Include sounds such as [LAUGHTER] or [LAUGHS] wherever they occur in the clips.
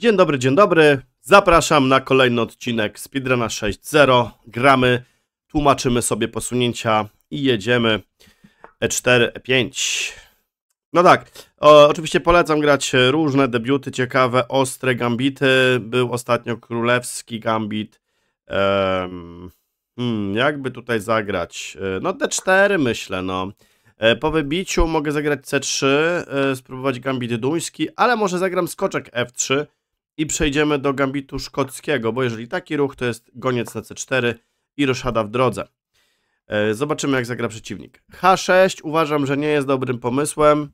Dzień dobry, dzień dobry. Zapraszam na kolejny odcinek Speedruna 6.0. Gramy, tłumaczymy sobie posunięcia i jedziemy E4, E5. No tak, o, oczywiście polecam grać różne debiuty, ciekawe, ostre gambity. Był ostatnio królewski gambit. Ehm, hmm, jakby tutaj zagrać? E, no D4 myślę, no. E, po wybiciu mogę zagrać C3, e, spróbować gambit duński, ale może zagram skoczek F3, i przejdziemy do gambitu szkockiego, bo jeżeli taki ruch, to jest goniec na c4 i roszada w drodze. E, zobaczymy, jak zagra przeciwnik. H6 uważam, że nie jest dobrym pomysłem.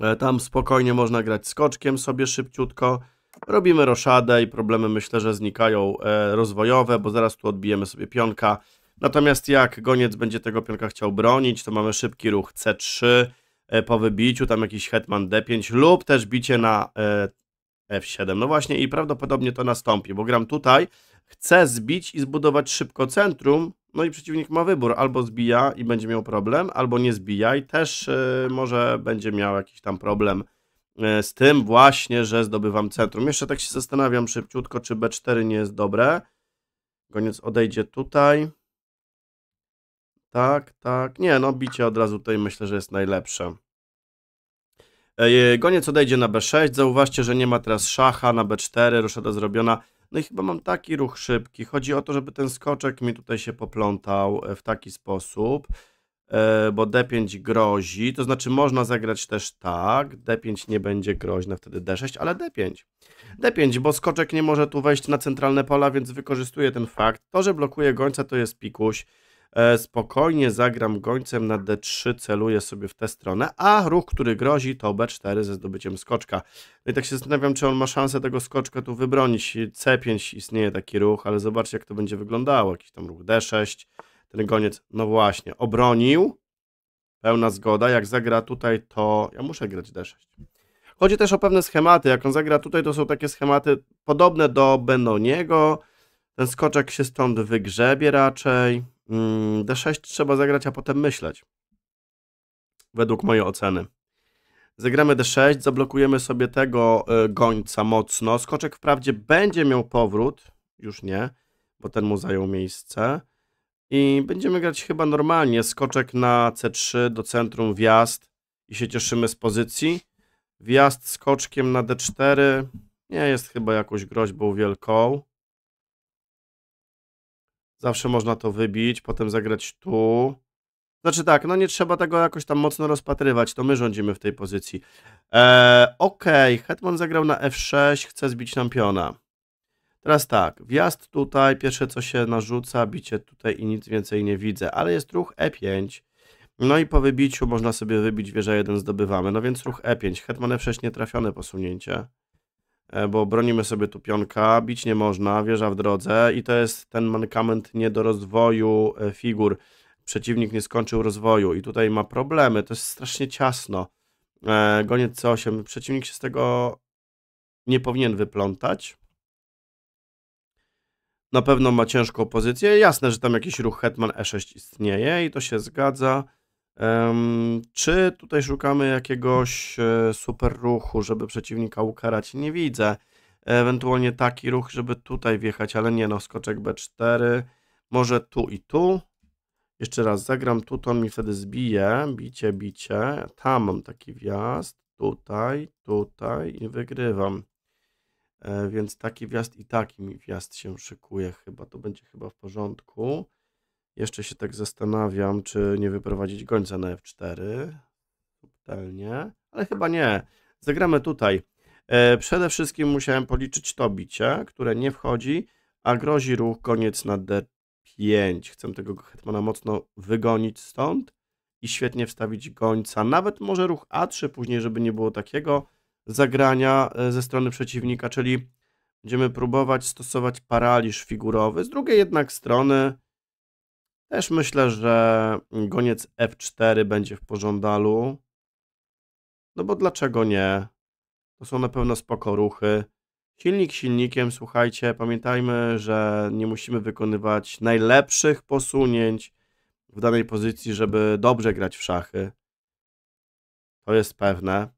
E, tam spokojnie można grać skoczkiem sobie szybciutko. Robimy roszadę i problemy myślę, że znikają e, rozwojowe, bo zaraz tu odbijemy sobie pionka. Natomiast jak goniec będzie tego pionka chciał bronić, to mamy szybki ruch C3 po wybiciu, tam jakiś hetman D5 lub też bicie na F7. No właśnie i prawdopodobnie to nastąpi, bo gram tutaj, chcę zbić i zbudować szybko centrum, no i przeciwnik ma wybór, albo zbija i będzie miał problem, albo nie zbija i też y, może będzie miał jakiś tam problem y, z tym właśnie, że zdobywam centrum. Jeszcze tak się zastanawiam szybciutko, czy B4 nie jest dobre. Goniec odejdzie tutaj. Tak, tak. Nie, no bicie od razu tutaj myślę, że jest najlepsze. Goniec e, e, odejdzie na b6, zauważcie, że nie ma teraz szacha na b4, roszada zrobiona. No i chyba mam taki ruch szybki. Chodzi o to, żeby ten skoczek mi tutaj się poplątał e, w taki sposób, bo d5 grozi, to znaczy można zagrać też tak, d5 nie będzie groźne, wtedy d6, ale d5. d5, bo skoczek nie może tu wejść na centralne pola, więc wykorzystuje ten fakt. To, że blokuje gońca, to jest pikuś. E, spokojnie zagram gońcem na d3, celuję sobie w tę stronę, a ruch, który grozi to b4 ze zdobyciem skoczka. No i tak się zastanawiam, czy on ma szansę tego skoczka tu wybronić. c5 istnieje taki ruch, ale zobaczcie jak to będzie wyglądało. Jakiś tam ruch d6, ten goniec, no właśnie, obronił, pełna zgoda, jak zagra tutaj to, ja muszę grać d6. Chodzi też o pewne schematy, jak on zagra tutaj to są takie schematy podobne do Benoniego, ten skoczek się stąd wygrzebie raczej, Mm, D6 trzeba zagrać, a potem myśleć. Według mojej oceny. Zagramy D6, zablokujemy sobie tego e, gońca mocno. Skoczek wprawdzie będzie miał powrót, już nie, bo ten mu zajął miejsce. I będziemy grać chyba normalnie. Skoczek na C3 do centrum, wjazd i się cieszymy z pozycji. Wjazd skoczkiem na D4 nie jest chyba jakąś groźbą wielką. Zawsze można to wybić, potem zagrać tu. Znaczy tak, no nie trzeba tego jakoś tam mocno rozpatrywać, to my rządzimy w tej pozycji. Eee, Okej, okay. Hetman zagrał na f6, chce zbić nam piona. Teraz tak, wjazd tutaj, pierwsze co się narzuca, bicie tutaj i nic więcej nie widzę, ale jest ruch e5. No i po wybiciu można sobie wybić wieża 1 zdobywamy, no więc ruch e5, hetman f6 nietrafione posunięcie. E, bo bronimy sobie tu pionka, bić nie można, wieża w drodze i to jest ten mankament nie do rozwoju e, figur. Przeciwnik nie skończył rozwoju i tutaj ma problemy, to jest strasznie ciasno. E, goniec C8, przeciwnik się z tego nie powinien wyplątać. Na pewno ma ciężką pozycję, jasne, że tam jakiś ruch Hetman E6 istnieje i to się zgadza. Czy tutaj szukamy jakiegoś e, super ruchu, żeby przeciwnika ukarać? Nie widzę. Ewentualnie taki ruch, żeby tutaj wjechać, ale nie no, skoczek B4. Może tu i tu. Jeszcze raz zagram tu, to mi wtedy zbije. Bicie, bicie. Tam mam taki wjazd. Tutaj, tutaj i wygrywam. E, więc taki wjazd i taki mi wjazd się szykuje chyba. To będzie chyba w porządku. Jeszcze się tak zastanawiam, czy nie wyprowadzić gońca na f4. Subtelnie, ale chyba nie. Zagramy tutaj. E, przede wszystkim musiałem policzyć to bicie, które nie wchodzi, a grozi ruch koniec na d5. Chcę tego hetmana mocno wygonić stąd i świetnie wstawić gońca. Nawet może ruch a3 później, żeby nie było takiego zagrania e, ze strony przeciwnika, czyli będziemy próbować stosować paraliż figurowy. Z drugiej jednak strony też myślę, że goniec F4 będzie w pożądalu. No bo dlaczego nie? To są na pewno spoko ruchy. Silnik silnikiem, słuchajcie, pamiętajmy, że nie musimy wykonywać najlepszych posunięć w danej pozycji, żeby dobrze grać w szachy. To jest pewne.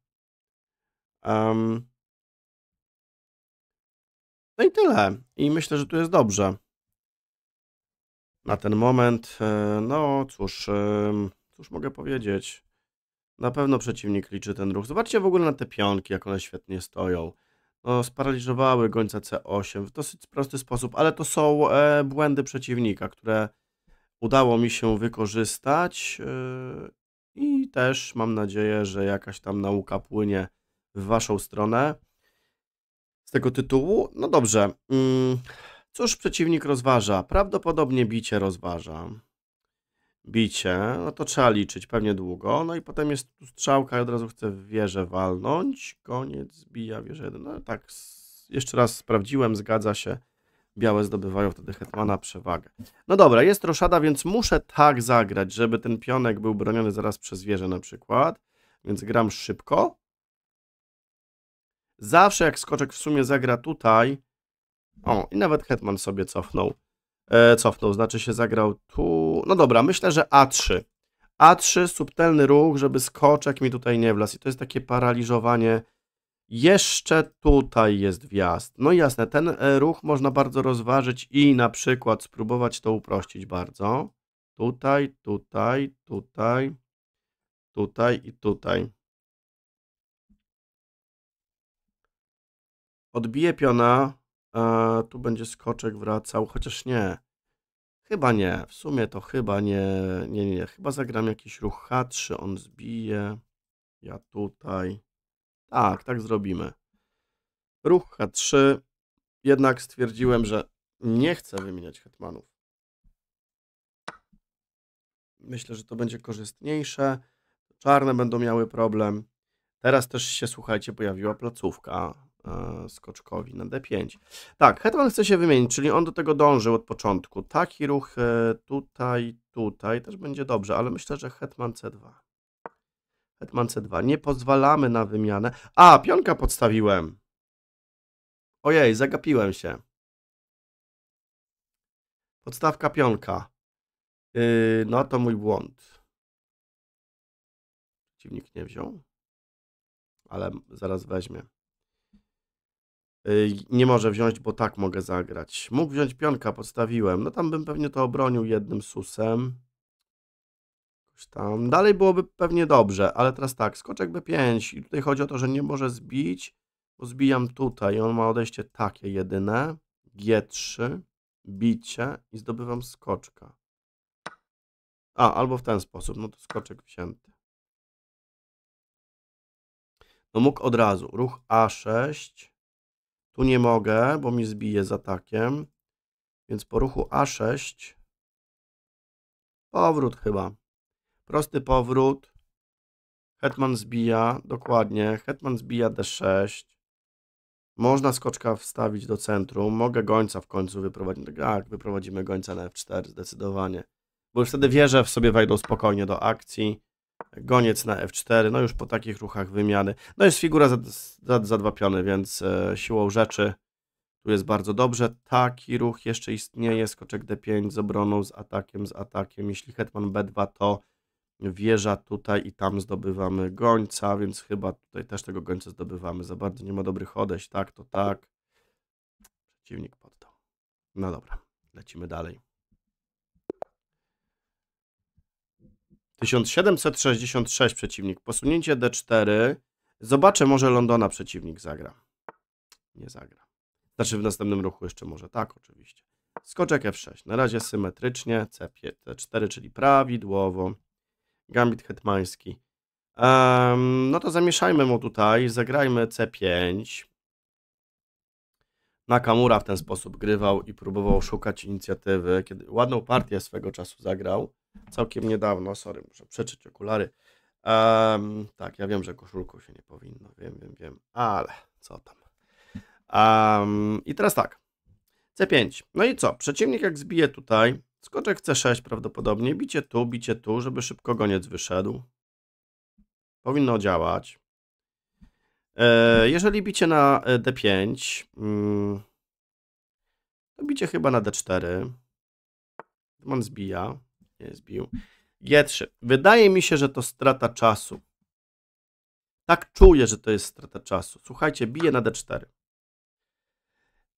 Um. No i tyle. I myślę, że tu jest dobrze na ten moment, e, no cóż, e, cóż mogę powiedzieć? Na pewno przeciwnik liczy ten ruch. Zobaczcie w ogóle na te pionki, jak one świetnie stoją. No, sparaliżowały gońca C8 w dosyć prosty sposób, ale to są e, błędy przeciwnika, które udało mi się wykorzystać e, i też mam nadzieję, że jakaś tam nauka płynie w Waszą stronę z tego tytułu. No dobrze. Mm Cóż przeciwnik rozważa? Prawdopodobnie bicie rozważa. Bicie, no to trzeba liczyć pewnie długo. No i potem jest tu strzałka i od razu chcę w wieżę walnąć. Koniec, zbija wieżę jeden. No tak, jeszcze raz sprawdziłem, zgadza się. Białe zdobywają wtedy hetmana przewagę. No dobra, jest roszada, więc muszę tak zagrać, żeby ten pionek był broniony zaraz przez wieżę na przykład. Więc gram szybko. Zawsze jak skoczek w sumie zagra tutaj, o, i nawet Hetman sobie cofnął. E, cofnął, znaczy się zagrał tu... No dobra, myślę, że A3. A3, subtelny ruch, żeby skoczek mi tutaj nie wlazł. I to jest takie paraliżowanie. Jeszcze tutaj jest wjazd. No jasne, ten e, ruch można bardzo rozważyć i na przykład spróbować to uprościć bardzo. Tutaj, tutaj, tutaj, tutaj i tutaj. Odbije piona, tu będzie skoczek wracał, chociaż nie. Chyba nie, w sumie to chyba nie, nie, nie, chyba zagram jakiś ruch H3, on zbije, ja tutaj, tak, tak zrobimy. Ruch H3, jednak stwierdziłem, że nie chcę wymieniać hetmanów. Myślę, że to będzie korzystniejsze, czarne będą miały problem. Teraz też się, słuchajcie, pojawiła placówka, E, skoczkowi na d5. Tak, hetman chce się wymienić, czyli on do tego dążył od początku. Taki ruch e, tutaj, tutaj też będzie dobrze, ale myślę, że hetman c2. Hetman c2. Nie pozwalamy na wymianę. A, pionka podstawiłem. Ojej, zagapiłem się. Podstawka pionka. Yy, no to mój błąd. Przeciwnik nie wziął, ale zaraz weźmie. Y, nie może wziąć, bo tak mogę zagrać. Mógł wziąć pionka, podstawiłem. No tam bym pewnie to obronił jednym susem. Tam. Dalej byłoby pewnie dobrze, ale teraz tak, skoczek B5 i tutaj chodzi o to, że nie może zbić, bo zbijam tutaj i on ma odejście takie jedyne. G3, bicie i zdobywam skoczka. A, albo w ten sposób, no to skoczek wzięty. No mógł od razu. Ruch A6, tu nie mogę, bo mi zbije z atakiem. Więc po ruchu A6 powrót chyba. Prosty powrót. Hetman zbija, dokładnie. Hetman zbija D6. Można skoczka wstawić do centrum. Mogę gońca w końcu wyprowadzić. No tak, wyprowadzimy gońca na F4 zdecydowanie. Bo już wtedy wierzę w sobie wejdą spokojnie do akcji goniec na f4, no już po takich ruchach wymiany. No jest figura za dwa piony, więc e, siłą rzeczy tu jest bardzo dobrze. Taki ruch jeszcze istnieje, skoczek d5 z obroną, z atakiem, z atakiem. Jeśli hetman b2, to wieża tutaj i tam zdobywamy gońca, więc chyba tutaj też tego gońca zdobywamy. Za bardzo nie ma dobrych odejść, tak to tak. Przeciwnik poddał. No dobra, lecimy dalej. 1766 przeciwnik. Posunięcie D4. Zobaczę, może Londona przeciwnik zagra. Nie zagra. Znaczy w następnym ruchu jeszcze może. Tak, oczywiście. Skoczek F6. Na razie symetrycznie. C5, d 4 czyli prawidłowo. Gambit hetmański. Um, no to zamieszajmy mu tutaj. Zagrajmy C5. Nakamura w ten sposób grywał i próbował szukać inicjatywy. Kiedy ładną partię swego czasu zagrał całkiem niedawno, sorry, muszę przeczyć okulary. Um, tak, ja wiem, że koszulku się nie powinno, wiem, wiem, wiem, ale co tam. Um, I teraz tak, C5. No i co, przeciwnik jak zbije tutaj, skoczek C6 prawdopodobnie, bicie tu, bicie tu, żeby szybko goniec wyszedł. Powinno działać. E, jeżeli bicie na e, D5, mm, to bicie chyba na D4. Mam zbija nie zbił. G3. Wydaje mi się, że to strata czasu. Tak czuję, że to jest strata czasu. Słuchajcie, bije na D4.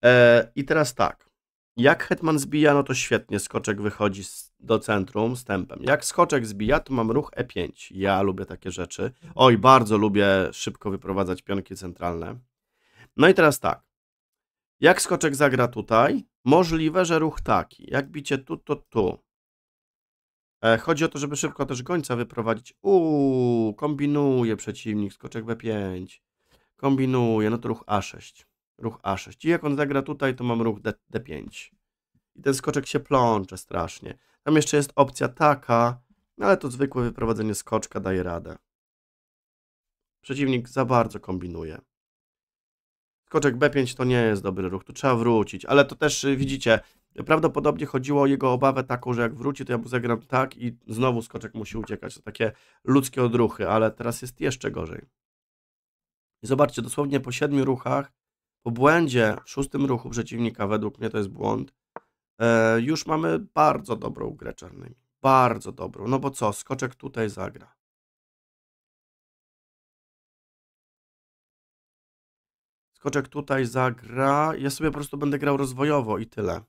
E, I teraz tak. Jak hetman zbija, no to świetnie, skoczek wychodzi z, do centrum z tempem. Jak skoczek zbija, to mam ruch E5. Ja lubię takie rzeczy. Oj, bardzo lubię szybko wyprowadzać pionki centralne. No i teraz tak. Jak skoczek zagra tutaj, możliwe, że ruch taki. Jak bicie tu, to tu. E, chodzi o to, żeby szybko też gońca wyprowadzić. Uuu, kombinuje przeciwnik, skoczek B5. Kombinuje, no to ruch A6. Ruch A6. I jak on zagra tutaj, to mam ruch D, D5. I ten skoczek się plącze strasznie. Tam jeszcze jest opcja taka, no ale to zwykłe wyprowadzenie skoczka daje radę. Przeciwnik za bardzo kombinuje skoczek B5 to nie jest dobry ruch, tu trzeba wrócić, ale to też y, widzicie, prawdopodobnie chodziło o jego obawę taką, że jak wróci, to ja mu zagram tak i znowu skoczek musi uciekać. To takie ludzkie odruchy, ale teraz jest jeszcze gorzej. I zobaczcie, dosłownie po siedmiu ruchach, po błędzie w szóstym ruchu przeciwnika, według mnie to jest błąd, e, już mamy bardzo dobrą grę czarnymi. Bardzo dobrą. No bo co, skoczek tutaj zagra. Skoczek tutaj zagra. Ja sobie po prostu będę grał rozwojowo i tyle.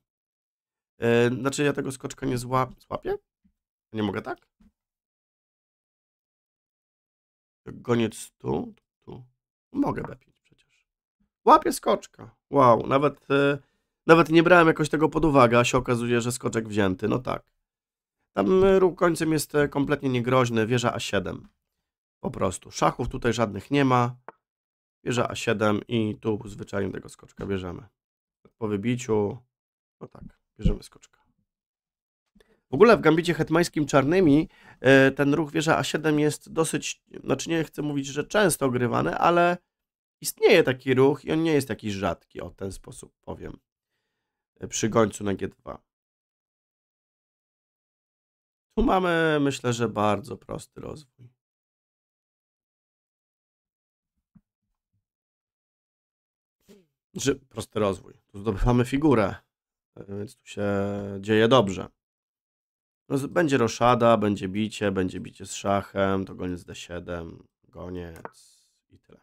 Yy, znaczy ja tego skoczka nie zła... złapię? Nie mogę tak? Goniec tu, tu. Mogę B5 przecież. Łapię skoczka. Wow, nawet, yy, nawet nie brałem jakoś tego pod uwagę, a się okazuje, że skoczek wzięty. No tak. Tam e, ruch końcem jest kompletnie niegroźny. Wieża A7. Po prostu. Szachów tutaj żadnych nie ma. Wieża A7 i tu zwyczajnie tego skoczka bierzemy. Po wybiciu, no tak, bierzemy skoczka. W ogóle w gambicie hetmańskim czarnymi e, ten ruch wieża A7 jest dosyć, znaczy nie chcę mówić, że często grywany, ale istnieje taki ruch i on nie jest jakiś rzadki, o ten sposób powiem, e, przy gońcu na G2. Tu mamy, myślę, że bardzo prosty rozwój. że znaczy, prosty rozwój. Tu zdobywamy figurę, e, więc tu się dzieje dobrze. No, będzie roszada, będzie bicie, będzie bicie z szachem, to goniec d7, goniec i tyle.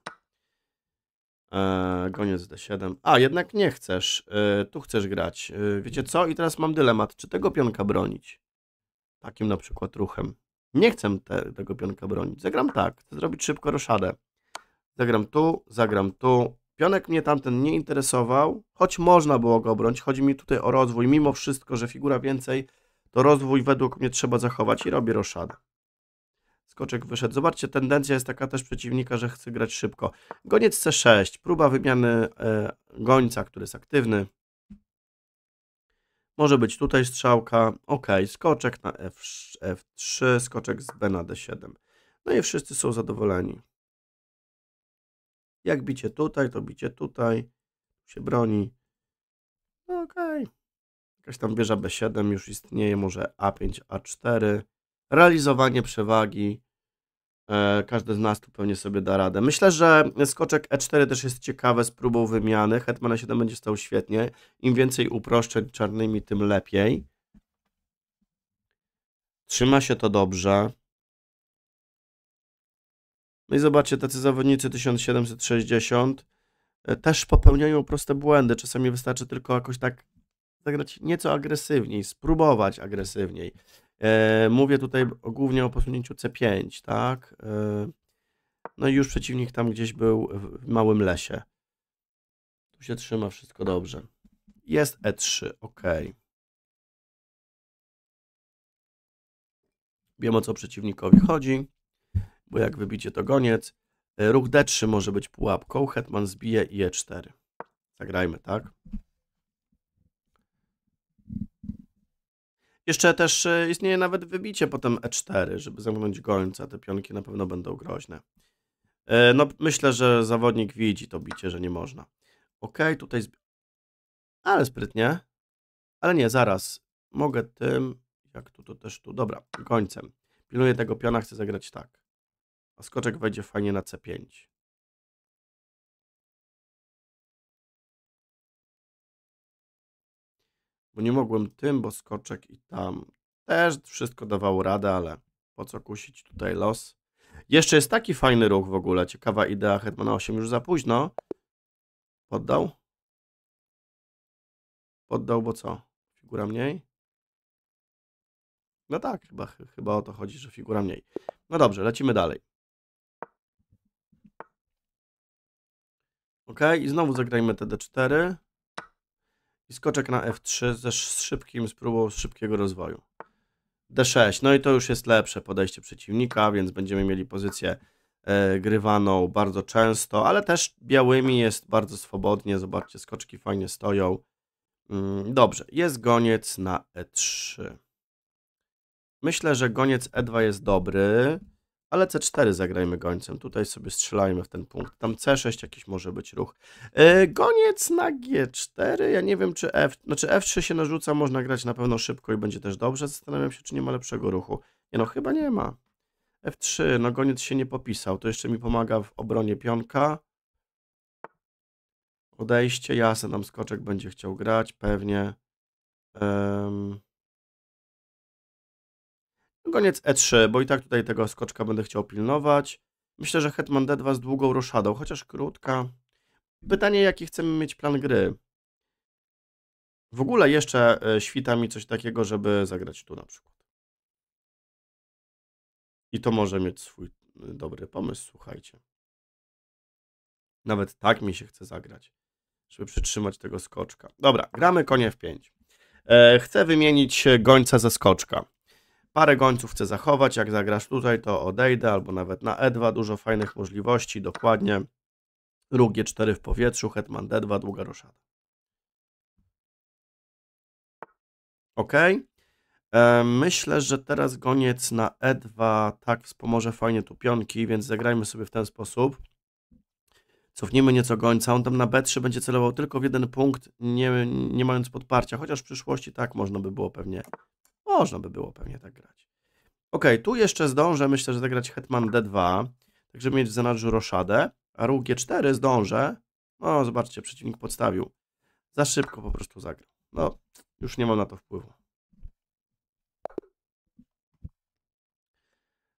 E, goniec d7. A, jednak nie chcesz, e, tu chcesz grać. E, wiecie co? I teraz mam dylemat, czy tego pionka bronić? Takim na przykład ruchem. Nie chcę te, tego pionka bronić. Zagram tak, chcę zrobić szybko roszadę. Zagram tu, zagram tu, Pionek mnie tamten nie interesował, choć można było go obronić. Chodzi mi tutaj o rozwój, mimo wszystko, że figura więcej, to rozwój według mnie trzeba zachować i robię roszadę. Skoczek wyszedł. Zobaczcie, tendencja jest taka też przeciwnika, że chce grać szybko. Goniec C6, próba wymiany e, gońca, który jest aktywny. Może być tutaj strzałka. Ok, skoczek na F, F3, skoczek z B na D7. No i wszyscy są zadowoleni. Jak bicie tutaj, to bicie tutaj. Tu się broni. No okej. Okay. Jakaś tam wieża B7 już istnieje, może A5, A4. Realizowanie przewagi. E, każdy z nas tu pewnie sobie da radę. Myślę, że skoczek E4 też jest ciekawe z próbą wymiany. Hetman 7 będzie stał świetnie. Im więcej uproszczeń czarnymi, tym lepiej. Trzyma się to dobrze. No i zobaczcie, tacy zawodnicy 1760 e, też popełniają proste błędy. Czasami wystarczy tylko jakoś tak zagrać nieco agresywniej, spróbować agresywniej. E, mówię tutaj głównie o posunięciu C5, tak? E, no i już przeciwnik tam gdzieś był w małym lesie. Tu się trzyma wszystko dobrze. Jest E3, ok. Wiem o co przeciwnikowi chodzi bo jak wybicie to goniec. E, ruch D3 może być pułapką, hetman zbije i E4. Zagrajmy, tak? Jeszcze też e, istnieje nawet wybicie potem E4, żeby zamknąć gońca. Te pionki na pewno będą groźne. E, no, myślę, że zawodnik widzi to bicie, że nie można. Ok, tutaj... Ale sprytnie. Ale nie, zaraz. Mogę tym... Jak tu, to też tu. Dobra, gońcem. Pilnuję tego piona, chcę zagrać tak a skoczek wejdzie fajnie na C5. Bo nie mogłem tym, bo skoczek i tam też wszystko dawało radę, ale po co kusić tutaj los. Jeszcze jest taki fajny ruch w ogóle, ciekawa idea Hetmana 8, już za późno. Poddał? Poddał, bo co? Figura mniej? No tak, chyba, chyba o to chodzi, że figura mniej. No dobrze, lecimy dalej. Ok, i znowu zagrajmy d 4 I skoczek na F3 ze szybkim, z próbą szybkiego rozwoju. D6, no i to już jest lepsze podejście przeciwnika, więc będziemy mieli pozycję e, grywaną bardzo często, ale też białymi jest bardzo swobodnie, zobaczcie, skoczki fajnie stoją. Mm, dobrze, jest goniec na E3. Myślę, że goniec E2 jest dobry ale C4 zagrajmy gońcem. Tutaj sobie strzelajmy w ten punkt. Tam C6 jakiś może być ruch. E, goniec na G4. Ja nie wiem, czy F... Znaczy F3 się narzuca, można grać na pewno szybko i będzie też dobrze. Zastanawiam się, czy nie ma lepszego ruchu. Nie no, chyba nie ma. F3, no goniec się nie popisał. To jeszcze mi pomaga w obronie pionka. Odejście, jasne, tam skoczek będzie chciał grać, pewnie. Um... Koniec E3, bo i tak tutaj tego skoczka będę chciał pilnować. Myślę, że Hetman D2 z długą roszadą, chociaż krótka. Pytanie, jaki chcemy mieć plan gry. W ogóle jeszcze e, świta mi coś takiego, żeby zagrać tu na przykład. I to może mieć swój e, dobry pomysł, słuchajcie. Nawet tak mi się chce zagrać, żeby przytrzymać tego skoczka. Dobra, gramy konie w 5. E, chcę wymienić gońca ze skoczka. Parę gońców chcę zachować, jak zagrasz tutaj, to odejdę, albo nawet na E2, dużo fajnych możliwości, dokładnie. Róg 4 w powietrzu, hetman D2, długa roszada. Ok. Myślę, że teraz goniec na E2 tak wspomoże fajnie tu pionki, więc zagrajmy sobie w ten sposób. Cofnijmy nieco gońca, on tam na B3 będzie celował tylko w jeden punkt, nie, nie mając podparcia, chociaż w przyszłości tak można by było pewnie można by było pewnie tak grać. Ok, tu jeszcze zdążę, myślę, że zagrać Hetman D2, tak żeby mieć w zanadrzu roszadę, a róg G4 zdążę. No, zobaczcie, przeciwnik podstawił. Za szybko po prostu zagrał. No, już nie mam na to wpływu.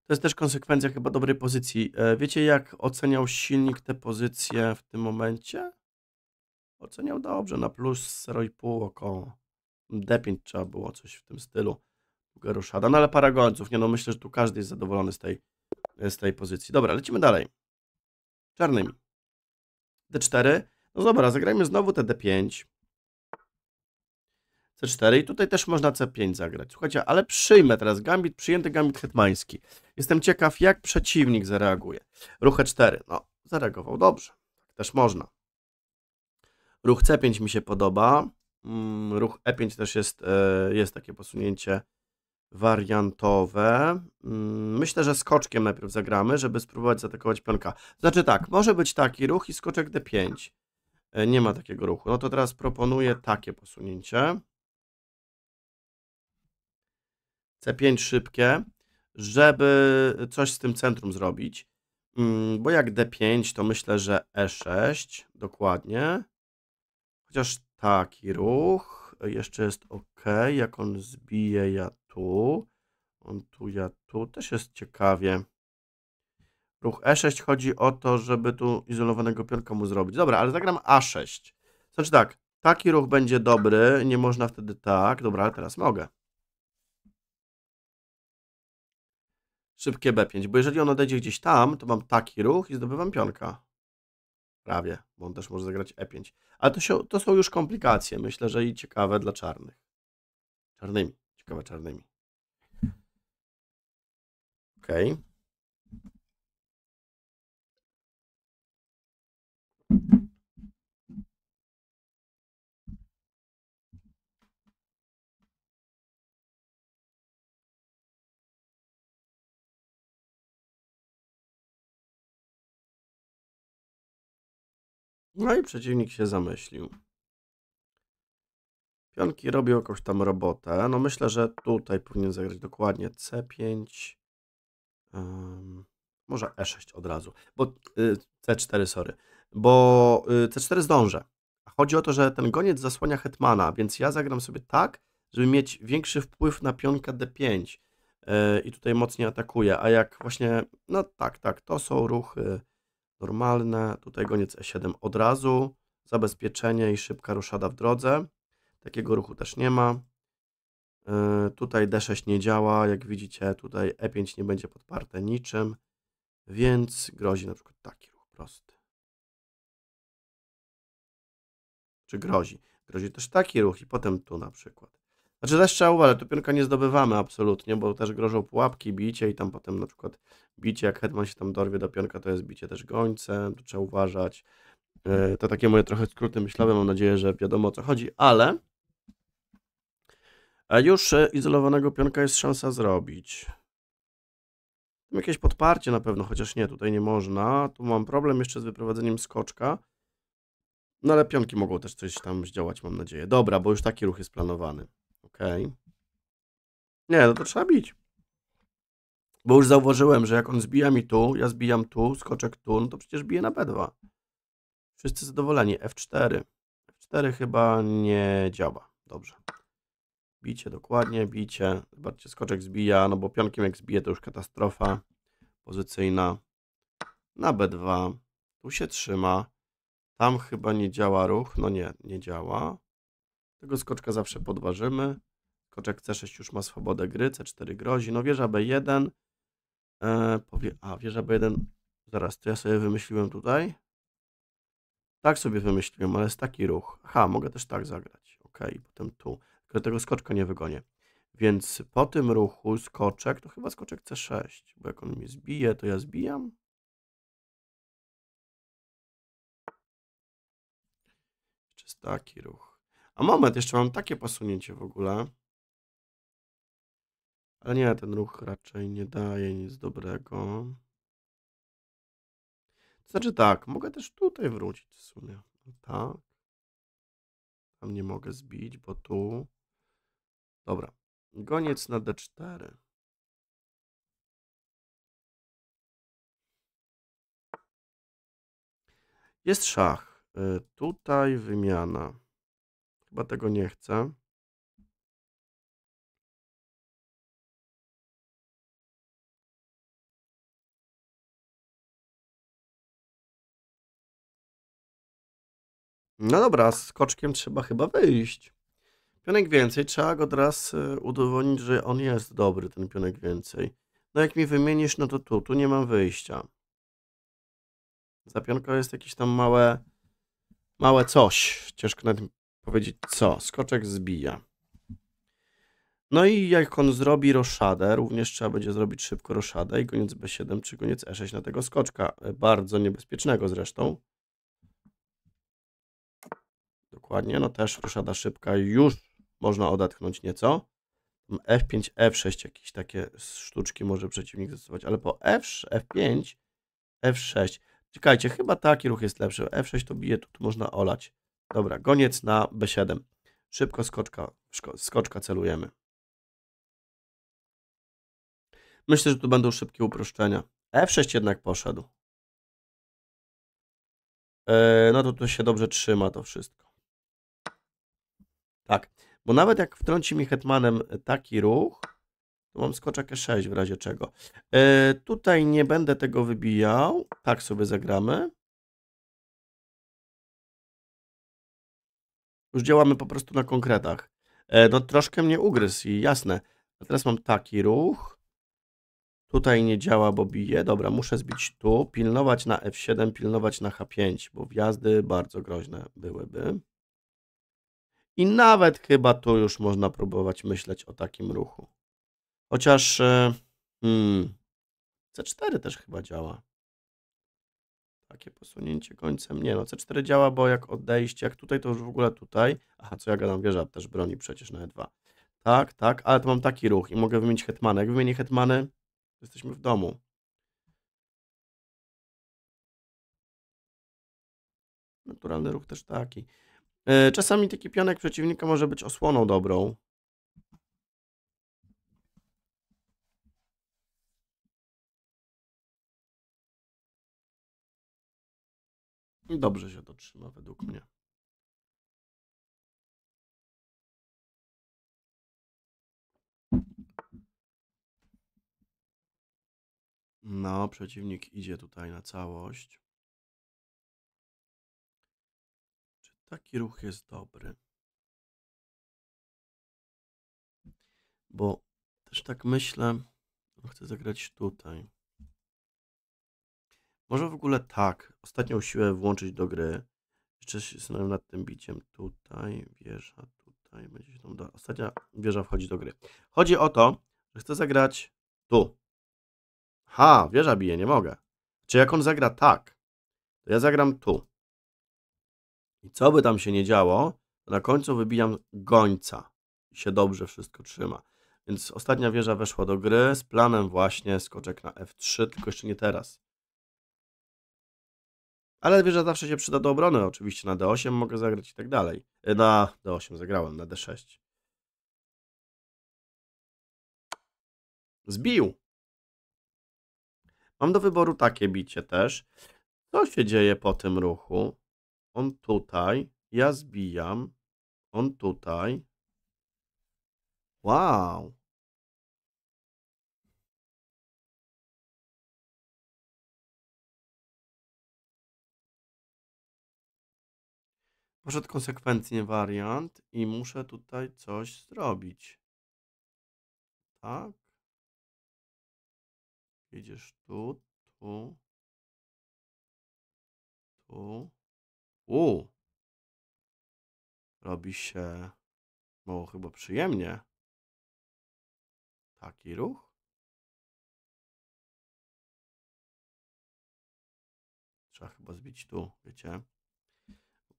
To jest też konsekwencja chyba dobrej pozycji. E, wiecie, jak oceniał silnik te pozycje w tym momencie? Oceniał dobrze, na plus 0,5 około. D5 trzeba było, coś w tym stylu. Ruszada, no ale paragonców. gońców, nie no myślę, że tu każdy jest zadowolony z tej, z tej pozycji. Dobra, lecimy dalej. Czarnymi. D4. No dobra, zagrajmy znowu te D5. C4 i tutaj też można C5 zagrać. Słuchajcie, ale przyjmę teraz gambit, przyjęty gambit hetmański. Jestem ciekaw, jak przeciwnik zareaguje. Ruch E4. No, zareagował dobrze. Tak też można. Ruch C5 mi się podoba. Mm, ruch E5 też jest, e, jest takie posunięcie wariantowe. Mm, myślę, że skoczkiem najpierw zagramy, żeby spróbować zaatakować pionka. Znaczy tak, może być taki ruch i skoczek D5. E, nie ma takiego ruchu. No to teraz proponuję takie posunięcie. C5 szybkie, żeby coś z tym centrum zrobić. Mm, bo jak D5, to myślę, że E6 dokładnie. Chociaż taki ruch. Jeszcze jest ok. Jak on zbije, ja tu. On tu, ja tu. Też jest ciekawie. Ruch E6 chodzi o to, żeby tu izolowanego pionka mu zrobić. Dobra, ale zagram A6. Znaczy tak, taki ruch będzie dobry, nie można wtedy tak. Dobra, ale teraz mogę. Szybkie B5, bo jeżeli on odejdzie gdzieś tam, to mam taki ruch i zdobywam pionka. Prawie, bo on też może zagrać E5. Ale to, się, to są już komplikacje, myślę, że i ciekawe dla czarnych. Czarnymi, ciekawe czarnymi. Okej. Okay. No i przeciwnik się zamyślił. Pionki robią jakąś tam robotę. No myślę, że tutaj powinien zagrać dokładnie C5. Um, może E6 od razu. Bo y, C4, sorry. Bo y, C4 zdążę. Chodzi o to, że ten goniec zasłania hetmana, więc ja zagram sobie tak, żeby mieć większy wpływ na pionka D5. E, I tutaj mocniej atakuje. A jak właśnie, no tak, tak, to są ruchy normalne, tutaj goniec E7 od razu, zabezpieczenie i szybka ruszada w drodze, takiego ruchu też nie ma, e, tutaj D6 nie działa, jak widzicie tutaj E5 nie będzie podparte niczym, więc grozi na przykład taki ruch prosty. Czy grozi? Grozi też taki ruch i potem tu na przykład. Znaczy też trzeba uważać, tu pionka nie zdobywamy absolutnie, bo też grożą pułapki, bicie i tam potem na przykład bicie, jak hetman się tam dorwie do pionka, to jest bicie też gońcem, tu trzeba uważać. E, to takie moje trochę skróty myślowe, mam nadzieję, że wiadomo o co chodzi, ale już e, izolowanego pionka jest szansa zrobić. Jakieś podparcie na pewno, chociaż nie, tutaj nie można. Tu mam problem jeszcze z wyprowadzeniem skoczka. No ale pionki mogą też coś tam zdziałać, mam nadzieję. Dobra, bo już taki ruch jest planowany. Okej. Okay. Nie, no to trzeba bić. Bo już zauważyłem, że jak on zbija mi tu, ja zbijam tu, skoczek tu, no to przecież bije na B2. Wszyscy zadowoleni. F4. F4 chyba nie działa. Dobrze. Bicie, dokładnie, bicie. Zobaczcie, skoczek zbija, no bo pionkiem jak zbije to już katastrofa pozycyjna. Na B2. Tu się trzyma. Tam chyba nie działa ruch. No nie, nie działa. Tego skoczka zawsze podważymy. Skoczek C6 już ma swobodę gry, C4 grozi. No wieża B1. E, powie, a, wieża B1. Zaraz, to ja sobie wymyśliłem tutaj. Tak sobie wymyśliłem, ale jest taki ruch. Ha, mogę też tak zagrać. Ok, potem tu. Tylko tego skoczka nie wygonię. Więc po tym ruchu skoczek, to chyba skoczek C6, bo jak on mnie zbije, to ja zbijam. Czy jest taki ruch? A moment, jeszcze mam takie posunięcie w ogóle. Ale nie, ten ruch raczej nie daje nic dobrego. znaczy tak, mogę też tutaj wrócić w sumie. No tak. Tam nie mogę zbić, bo tu... Dobra. Goniec na D4. Jest szach. Y, tutaj wymiana. Chyba tego nie chcę. No dobra, z koczkiem trzeba chyba wyjść. Pionek więcej, trzeba go teraz y, udowodnić, że on jest dobry, ten pionek więcej. No jak mi wymienisz, no to tu, tu nie mam wyjścia. Za jest jakieś tam małe, małe coś. Ciężko nad powiedzieć co. Skoczek zbija. No i jak on zrobi roszadę, również trzeba będzie zrobić szybko roszadę i koniec B7 czy koniec E6 na tego skoczka. E, bardzo niebezpiecznego zresztą. Dokładnie, no też roszada szybka już można odetchnąć nieco. F5, F6 jakieś takie sztuczki może przeciwnik zastosować, ale po F, F5, F6. Czekajcie, chyba taki ruch jest lepszy. F6 to bije, tu, tu można olać. Dobra, goniec na B7. Szybko skoczka, skoczka celujemy. Myślę, że tu będą szybkie uproszczenia. F6 jednak poszedł. E, no to tu się dobrze trzyma to wszystko. Tak, bo nawet jak wtrąci mi hetmanem taki ruch, to mam skoczek E6 w razie czego. E, tutaj nie będę tego wybijał. Tak sobie zagramy. Już działamy po prostu na konkretach. E, no troszkę mnie ugryzł i jasne. A teraz mam taki ruch. Tutaj nie działa, bo bije. Dobra, muszę zbić tu. Pilnować na F7, pilnować na H5, bo wjazdy bardzo groźne byłyby. I nawet chyba tu już można próbować myśleć o takim ruchu. Chociaż... E, hmm, C4 też chyba działa. Takie posunięcie końcem. Nie no, C4 działa, bo jak odejście, jak tutaj, to już w ogóle tutaj. Aha, co ja gadam, wieża też broni przecież na E2. Tak, tak, ale to mam taki ruch i mogę wymienić hetmana. Jak wymienię hetmany, jesteśmy w domu. Naturalny ruch też taki. E, czasami taki pionek przeciwnika może być osłoną dobrą. i dobrze się to trzyma według mnie. No, przeciwnik idzie tutaj na całość. Czy taki ruch jest dobry? Bo też tak myślę, no, chcę zagrać tutaj. Może w ogóle tak, ostatnią siłę włączyć do gry. Jeszcze się zastanawiam nad tym biciem. Tutaj wieża, tutaj będzie się tam da. Ostatnia wieża wchodzi do gry. Chodzi o to, że chcę zagrać tu. Ha, wieża bije, nie mogę. Czy jak on zagra tak, to ja zagram tu. I co by tam się nie działo, to na końcu wybijam gońca. I się dobrze wszystko trzyma. Więc ostatnia wieża weszła do gry z planem właśnie skoczek na F3, tylko jeszcze nie teraz. Ale wieża zawsze się przyda do obrony. Oczywiście na D8 mogę zagrać i tak dalej. E, na D8 zagrałem, na D6. Zbił. Mam do wyboru takie bicie też. Co się dzieje po tym ruchu? On tutaj, ja zbijam. On tutaj. Wow. Poszedł konsekwentnie wariant i muszę tutaj coś zrobić. Tak. Jedziesz tu, tu, tu. U! Robi się mało no, chyba przyjemnie. Taki ruch. Trzeba chyba zbić tu, wiecie?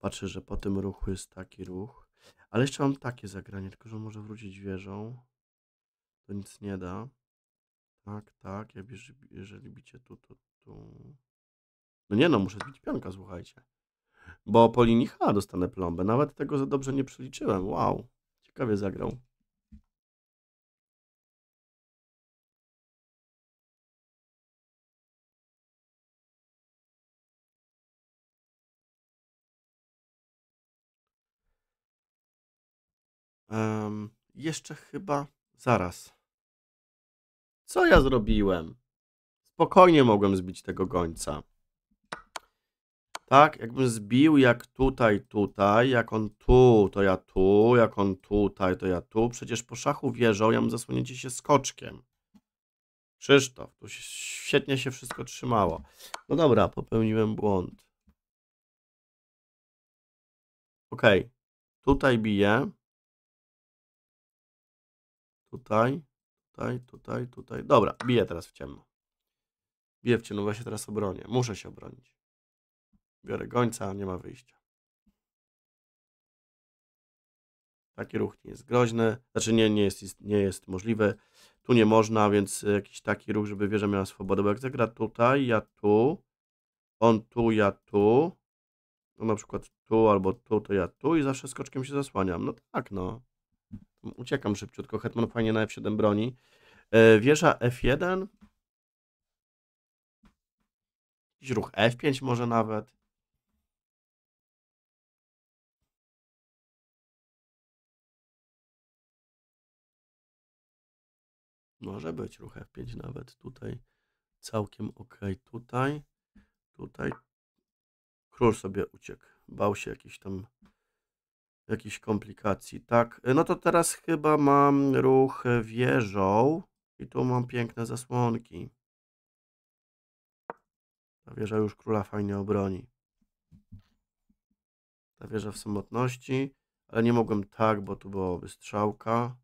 Patrzę, że po tym ruchu jest taki ruch. Ale jeszcze mam takie zagranie, tylko że może wrócić wieżą. To nic nie da. Tak, tak. Ja bierze, jeżeli bicie tu, to tu. No nie no, muszę zbić pionka, słuchajcie. Bo po linii H dostanę plombę. Nawet tego za dobrze nie przeliczyłem. Wow. Ciekawie zagrał. Jeszcze chyba zaraz. Co ja zrobiłem? Spokojnie mogłem zbić tego gońca. Tak, jakbym zbił jak tutaj, tutaj, jak on tu, to ja tu, jak on tutaj, to ja tu. Przecież po szachu wieżą ja mam zasłonięcie się skoczkiem. Krzysztof, tu świetnie się wszystko trzymało. No dobra, popełniłem błąd. Ok, tutaj biję. Tutaj, tutaj, tutaj, tutaj. Dobra, biję teraz w ciemno. Biję w ciemno, bo ja się teraz obronię. Muszę się obronić. Biorę gońca, nie ma wyjścia. Taki ruch nie jest groźny, znaczy nie, nie, jest, nie jest możliwy. Tu nie można, więc jakiś taki ruch, żeby wieża miała swobodę, bo jak zagra tutaj, ja tu, on tu, ja tu, no na przykład tu albo tu, to ja tu i zawsze skoczkiem się zasłaniam. No tak, no uciekam szybciutko. Hetman fajnie na F7 broni. E, wieża F1. Jakiś ruch F5 może nawet. Może być ruch F5 nawet tutaj. Całkiem ok. Tutaj, tutaj. Król sobie uciekł. Bał się jakiś tam jakichś komplikacji. Tak, e, no to teraz chyba mam ruch wieżą i tu mam piękne zasłonki. Ta wieża już króla fajnie obroni. Ta wieża w samotności, ale nie mogłem tak, bo tu byłaby strzałka.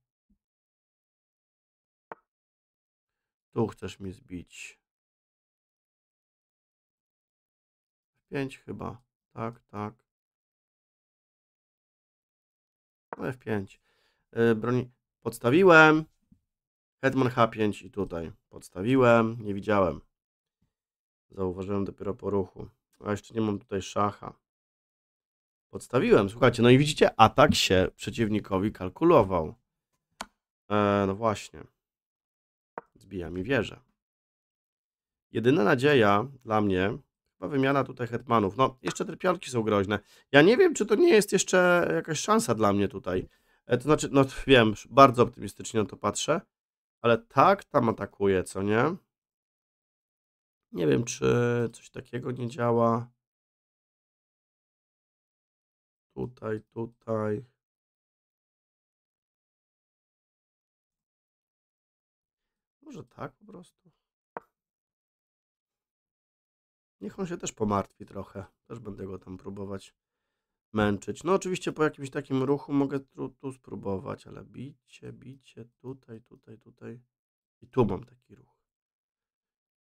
Tu chcesz mi zbić. Pięć chyba. Tak, tak. F5. Y, broni podstawiłem. Hetman H5 i tutaj. Podstawiłem, nie widziałem. Zauważyłem dopiero po ruchu. A jeszcze nie mam tutaj szacha. Podstawiłem, słuchajcie, no i widzicie, atak się przeciwnikowi kalkulował. E, no właśnie. Zbija mi wieżę. Jedyna nadzieja dla mnie Chyba wymiana tutaj hetmanów. No, jeszcze te pionki są groźne. Ja nie wiem, czy to nie jest jeszcze jakaś szansa dla mnie tutaj. E, to znaczy, no wiem, bardzo optymistycznie na to patrzę, ale tak tam atakuje, co nie? Nie wiem, czy coś takiego nie działa. Tutaj, tutaj. Może tak po prostu? Niech on się też pomartwi trochę. Też będę go tam próbować męczyć. No oczywiście po jakimś takim ruchu mogę tu, tu spróbować, ale bicie, bicie, tutaj, tutaj, tutaj. I tu mam taki ruch.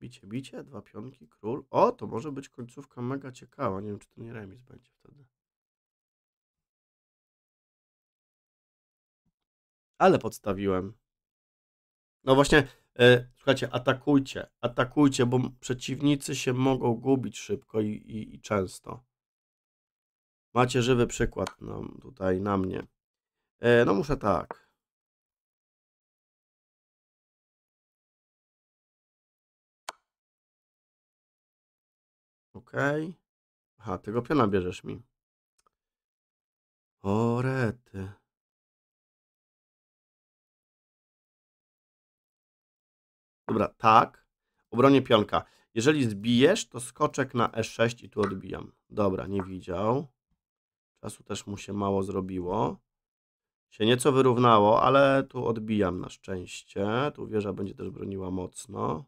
Bicie, bicie, dwa pionki, król. O, to może być końcówka mega ciekawa. Nie wiem, czy to nie remis będzie wtedy. Ale podstawiłem. No właśnie, E, słuchajcie, atakujcie, atakujcie, bo przeciwnicy się mogą gubić szybko i, i, i często. Macie żywy przykład no tutaj na mnie. E, no muszę tak. Okej. Okay. Aha, tego piona bierzesz mi. O rety. Dobra, tak. Obronie pionka. Jeżeli zbijesz, to skoczek na e6 i tu odbijam. Dobra, nie widział. Czasu też mu się mało zrobiło. Się nieco wyrównało, ale tu odbijam na szczęście. Tu wieża będzie też broniła mocno.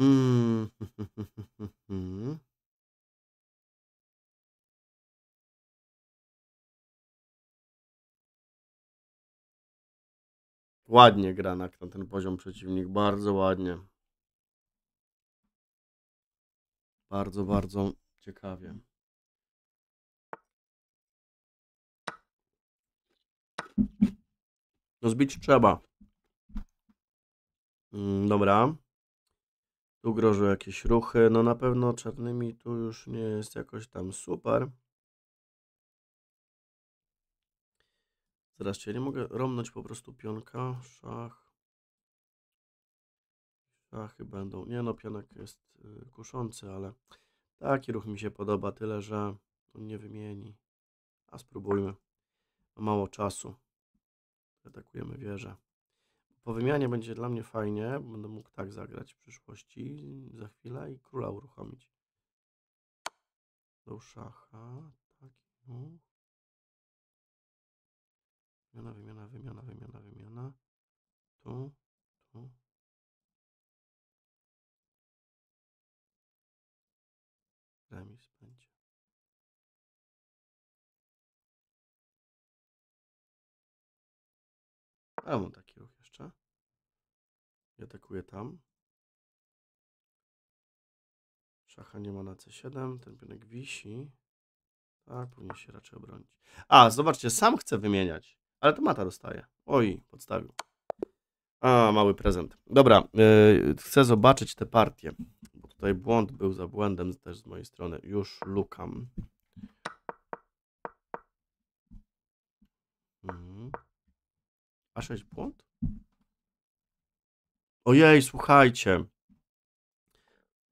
Mm. [LAUGHS] Ładnie gra na ten poziom przeciwnik, bardzo ładnie. Bardzo, bardzo ciekawie. No zbić trzeba. Mm, dobra. Tu grożą jakieś ruchy. No na pewno czarnymi tu już nie jest jakoś tam super. zaraz cię nie mogę romnąć po prostu pionka. Szach. Szachy będą. Nie no, pionek jest y, kuszący, ale taki ruch mi się podoba. Tyle, że on nie wymieni. A spróbujmy. Ma mało czasu. Atakujemy wieżę. Po wymianie będzie dla mnie fajnie. Będę mógł tak zagrać w przyszłości za chwilę i króla uruchomić. Do szacha. Tak, no. Wymiana, wymiana, wymiana, wymiana, wymiana. Tu, tu. Remis będzie. A atakuje tam. Szacha nie ma na c7, ten pionek wisi. Tak, powinien się raczej obronić. A, zobaczcie, sam chce wymieniać, ale to mata dostaje. Oj, podstawił. A, mały prezent. Dobra, yy, chcę zobaczyć te partie. Bo tutaj błąd był za błędem też z mojej strony. Już lukam. Mhm. A6 błąd? Ojej, słuchajcie.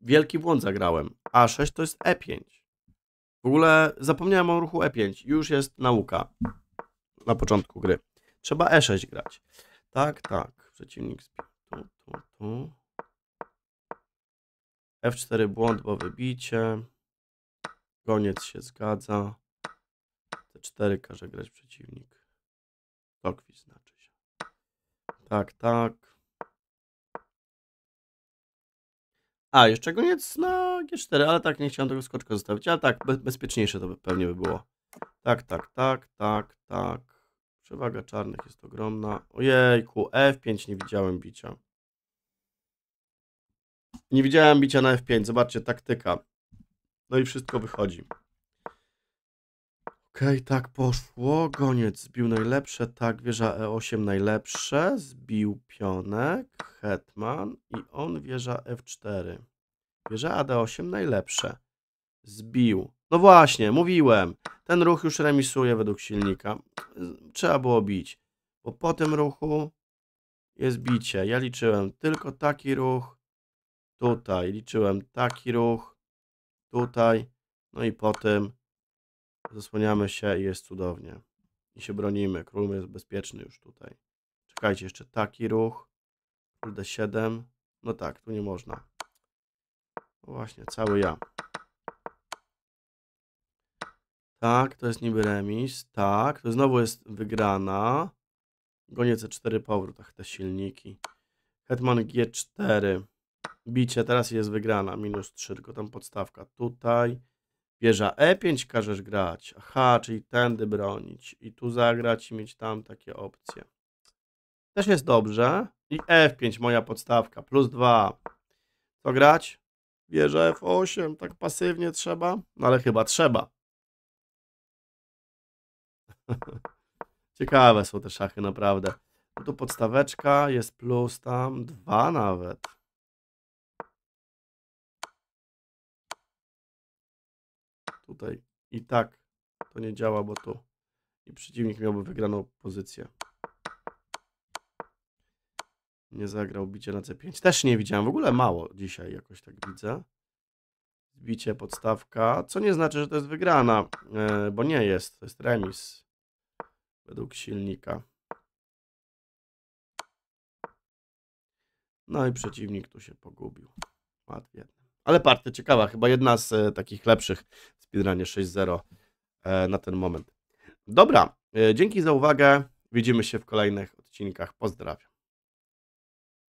Wielki błąd zagrałem. A6 to jest E5. W ogóle zapomniałem o ruchu E5. Już jest nauka na początku gry. Trzeba E6 grać. Tak, tak. Przeciwnik tu, tu, tu. F4 błąd, bo wybicie. Koniec się zgadza. T4 każe grać przeciwnik. Tokwis znaczy się. Tak, tak. A, jeszcze koniec na no, G4, ale tak, nie chciałem tego skoczka zostawić, ale tak, be bezpieczniejsze to pewnie by było. Tak, tak, tak, tak, tak. Przewaga czarnych jest ogromna. Ojejku, F5 nie widziałem bicia. Nie widziałem bicia na F5, zobaczcie, taktyka. No i wszystko wychodzi. Okej, okay, tak poszło. Goniec zbił najlepsze, tak, wieża E8 najlepsze. Zbił pionek, hetman i on wieża F4. Wieża AD8 najlepsze. Zbił. No właśnie, mówiłem. Ten ruch już remisuje według silnika. Trzeba było bić. Bo po tym ruchu jest bicie. Ja liczyłem tylko taki ruch. Tutaj liczyłem taki ruch. Tutaj. No i po tym zasłaniamy się i jest cudownie. I się bronimy. Król jest bezpieczny już tutaj. Czekajcie, jeszcze taki ruch. Król d7. No tak, tu nie można. No właśnie, cały ja. Tak, to jest niby remis. Tak, to znowu jest wygrana. gonię e C4 powrót. Ach, te silniki. Hetman G4. Bicie, teraz jest wygrana. Minus 3, tylko tam podstawka. Tutaj. Wieża E5 każesz grać. Aha, czyli tędy bronić. I tu zagrać i mieć tam takie opcje. Też jest dobrze. I F5, moja podstawka. Plus 2. Co grać? Wieża F8. Tak pasywnie trzeba? No ale chyba trzeba. [LAUGHS] Ciekawe są te szachy, naprawdę. No tu podstaweczka, jest plus tam dwa nawet. tutaj i tak to nie działa, bo tu i przeciwnik miałby wygraną pozycję. Nie zagrał bicie na C5. Też nie widziałem. W ogóle mało dzisiaj jakoś tak widzę. Bicie, podstawka, co nie znaczy, że to jest wygrana, e, bo nie jest. To jest remis według silnika. No i przeciwnik tu się pogubił. ładnie Ale partia ciekawa, chyba jedna z e, takich lepszych speedrunie 6.0 e, na ten moment. Dobra, e, dzięki za uwagę. Widzimy się w kolejnych odcinkach. Pozdrawiam.